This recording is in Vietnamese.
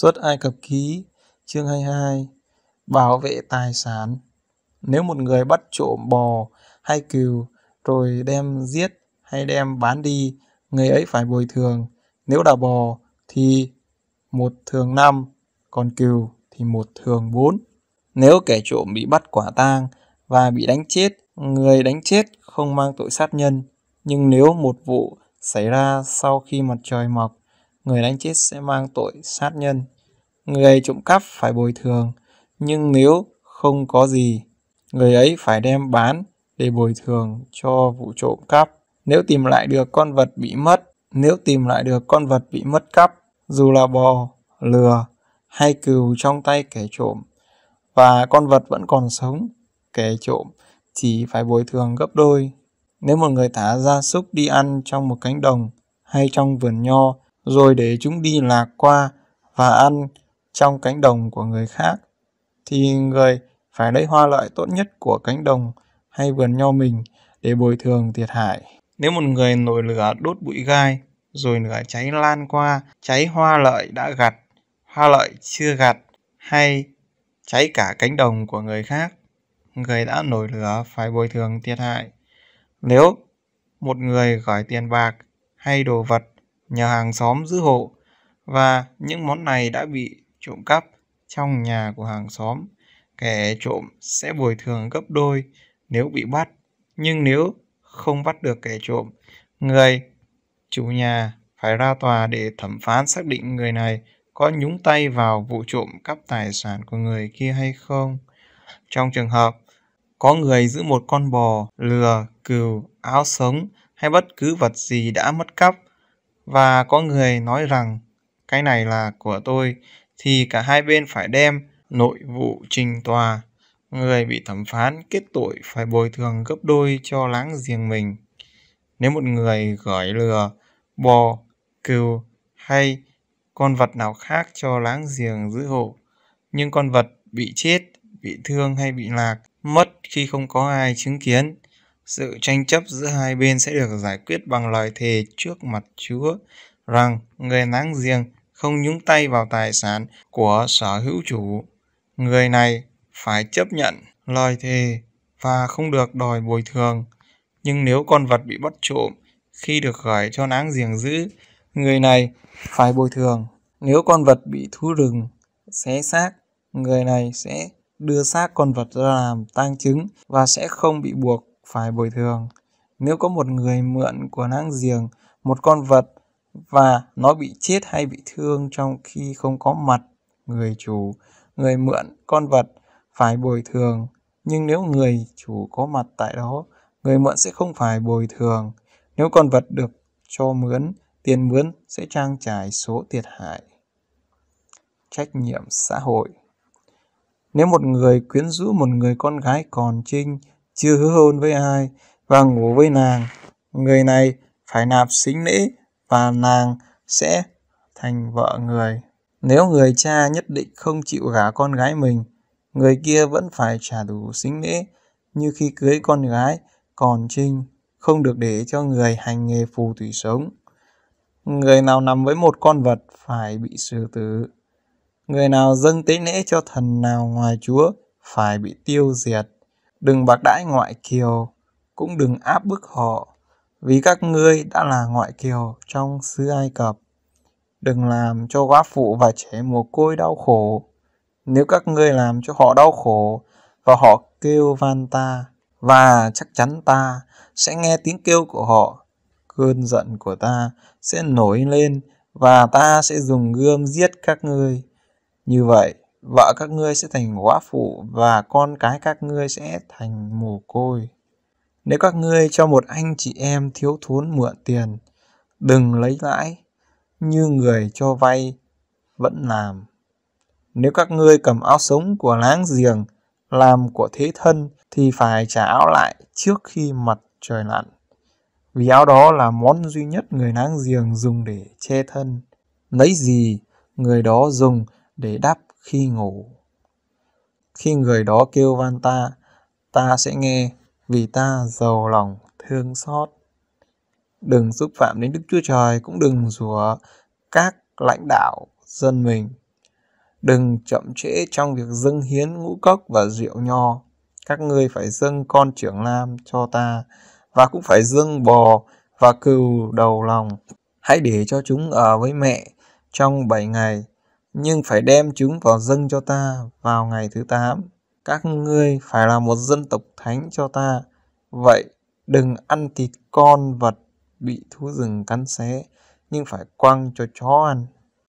Xuất Ai Cập ký chương 22 Bảo vệ tài sản Nếu một người bắt trộm bò hay cừu rồi đem giết hay đem bán đi, người ấy phải bồi thường. Nếu là bò thì một thường năm, còn cừu thì một thường bốn. Nếu kẻ trộm bị bắt quả tang và bị đánh chết, người đánh chết không mang tội sát nhân. Nhưng nếu một vụ xảy ra sau khi mặt trời mọc người đánh chết sẽ mang tội sát nhân. Người trộm cắp phải bồi thường, nhưng nếu không có gì, người ấy phải đem bán để bồi thường cho vụ trộm cắp. Nếu tìm lại được con vật bị mất, nếu tìm lại được con vật bị mất cắp, dù là bò, lừa hay cừu trong tay kẻ trộm, và con vật vẫn còn sống, kẻ trộm chỉ phải bồi thường gấp đôi. Nếu một người thả ra súc đi ăn trong một cánh đồng hay trong vườn nho rồi để chúng đi lạc qua và ăn trong cánh đồng của người khác, thì người phải lấy hoa lợi tốt nhất của cánh đồng hay vườn nho mình để bồi thường thiệt hại. Nếu một người nổi lửa đốt bụi gai, rồi lửa cháy lan qua, cháy hoa lợi đã gặt, hoa lợi chưa gặt, hay cháy cả cánh đồng của người khác, người đã nổi lửa phải bồi thường thiệt hại. Nếu một người gọi tiền bạc hay đồ vật nhờ hàng xóm giữ hộ và những món này đã bị trộm cắp trong nhà của hàng xóm. Kẻ trộm sẽ bồi thường gấp đôi nếu bị bắt, nhưng nếu không bắt được kẻ trộm, người chủ nhà phải ra tòa để thẩm phán xác định người này có nhúng tay vào vụ trộm cắp tài sản của người kia hay không. Trong trường hợp có người giữ một con bò, lừa, cừu, áo sống hay bất cứ vật gì đã mất cắp và có người nói rằng cái này là của tôi thì cả hai bên phải đem nội vụ trình tòa. Người bị thẩm phán kết tội phải bồi thường gấp đôi cho láng giềng mình. Nếu một người gửi lừa, bò, cừu hay con vật nào khác cho láng giềng giữ hộ, nhưng con vật bị chết, bị thương hay bị lạc, mất khi không có ai chứng kiến sự tranh chấp giữa hai bên sẽ được giải quyết bằng lời thề trước mặt Chúa rằng người láng giềng không nhúng tay vào tài sản của sở hữu chủ. Người này phải chấp nhận lời thề và không được đòi bồi thường. Nhưng nếu con vật bị bắt trộm khi được gửi cho láng giềng giữ, người này phải bồi thường. Nếu con vật bị thú rừng xé xác, người này sẽ đưa xác con vật ra làm tang chứng và sẽ không bị buộc phải bồi thường. Nếu có một người mượn của láng giềng một con vật và nó bị chết hay bị thương trong khi không có mặt người chủ, người mượn con vật phải bồi thường. Nhưng nếu người chủ có mặt tại đó, người mượn sẽ không phải bồi thường. Nếu con vật được cho mướn, tiền mướn sẽ trang trải số thiệt hại. Trách nhiệm xã hội Nếu một người quyến rũ một người con gái còn trinh chưa hứa hôn với ai và ngủ với nàng, người này phải nạp xính lễ và nàng sẽ thành vợ người. Nếu người cha nhất định không chịu gả con gái mình, người kia vẫn phải trả đủ xính lễ như khi cưới con gái còn trinh, không được để cho người hành nghề phù thủy sống. Người nào nằm với một con vật phải bị xử tử. Người nào dâng tế lễ cho thần nào ngoài Chúa phải bị tiêu diệt đừng bạc đãi ngoại kiều, cũng đừng áp bức họ, vì các ngươi đã là ngoại kiều trong xứ Ai Cập. Đừng làm cho quá phụ và trẻ mồ côi đau khổ. Nếu các ngươi làm cho họ đau khổ và họ kêu van ta, và chắc chắn ta sẽ nghe tiếng kêu của họ, cơn giận của ta sẽ nổi lên và ta sẽ dùng gươm giết các ngươi. Như vậy, vợ các ngươi sẽ thành góa phụ và con cái các ngươi sẽ thành mồ côi. Nếu các ngươi cho một anh chị em thiếu thốn mượn tiền, đừng lấy lãi như người cho vay vẫn làm. Nếu các ngươi cầm áo sống của láng giềng làm của thế thân thì phải trả áo lại trước khi mặt trời lặn. Vì áo đó là món duy nhất người láng giềng dùng để che thân. Lấy gì người đó dùng để đáp khi ngủ. Khi người đó kêu van ta, ta sẽ nghe vì ta giàu lòng thương xót. Đừng xúc phạm đến Đức Chúa Trời, cũng đừng rủa các lãnh đạo dân mình. Đừng chậm trễ trong việc dâng hiến ngũ cốc và rượu nho. Các ngươi phải dâng con trưởng lam cho ta, và cũng phải dâng bò và cừu đầu lòng. Hãy để cho chúng ở với mẹ trong bảy ngày nhưng phải đem chúng vào dâng cho ta vào ngày thứ tám. Các ngươi phải là một dân tộc thánh cho ta. Vậy đừng ăn thịt con vật bị thú rừng cắn xé, nhưng phải quăng cho chó ăn.